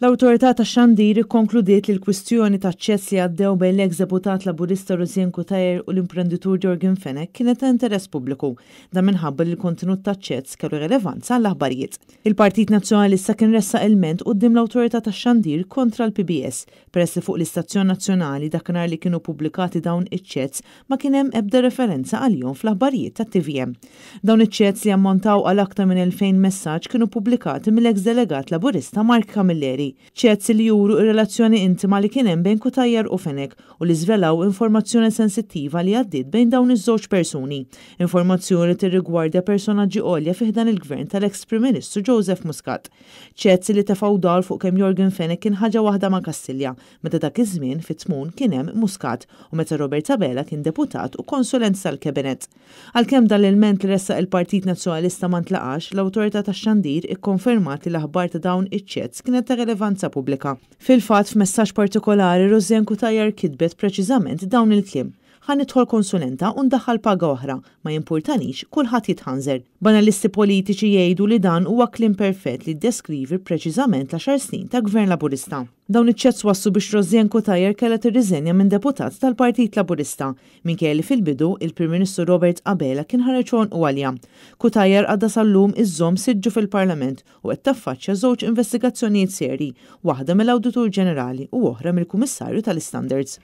L-autorità ta' xandir konkludiet li l-kwistjoni ta' ċess li għaddew bejn l deputat laburista Rosien Kutajer u l-imprenditur Jorgen Fenek kienet ta' interess pubbliku da' minħabba li l-kontenut ta' ċess kellu relevanza għall aħbarijiet Il-Partit Nazzjonalista kien ressa ilment qudiem l-autorità ta' xandir kontra l-PBS peress li fuq l-Istazzjon Nazzjonali dakinhar li kienu pubblikati dawn iċ-ċets ma kien hemm ebda referenza għalihom fl-aħbarijiet ta' TVM. Dawn iċ-ċets li ammontaw għal aktar minn 2000 messaġġ kienu pubblikati mill-ex delegat laburista Mark Camilleri uffiċjali, li juru ir-relazzjoni intima li kien hemm bejn Kutajjar u Fenek u li żvelaw informazzjoni sensittiva li għaddiet bejn dawn iż-żewġ persuni, informazzjoni tirrigwardja personaġġi għolja fiħdan il-gvern tal ex Prim Ministru Joseph Muscat. ċezz li tefaw dal fuq kemm Jorgen Fenek kien ħaġa waħda ma' Kassilja, meta dak iż-żmien fit-tmun kien hemm Muscat u meta Robert Abela kien deputat u konsulent tal-kabinet. Għalkemm dan il ilment li ressa il-Partit Nazzjonalista ma ntlaqax, l-awtorità tax-xandir ikkonfermat li l-aħbar ta' dawn iċ-ċezz kienet ta' rilevanza pubblika. Fil-fat f'messaġġ partikolari Rozenku Tajjar kitbet preċiżament dawn il-kliem ħanitħol konsulenta u ndaħħal paga oħra, ma jimpurtanix kulħadd jitħanżer. Banalisti politiċi jgħidu li dan huwa klim perfett li ddeskrivi preċiżament l-10 snin ta' gvern laburista. Dawn iċ wassu biex Rozjenko Tajer kellha tirriżenja minn deputat tal-Partit Laburista, kelli fil-bidu il-Prim Ministru Robert Abela kien ħareċon u għalja. Kutajer għadda sal-lum iż-żom siġġu fil-Parlament u qed taffaċċja żewġ investigazzjonijiet seri, waħda mill-Awditur Ġenerali u oħra mill-Kummissarju tal-Standards.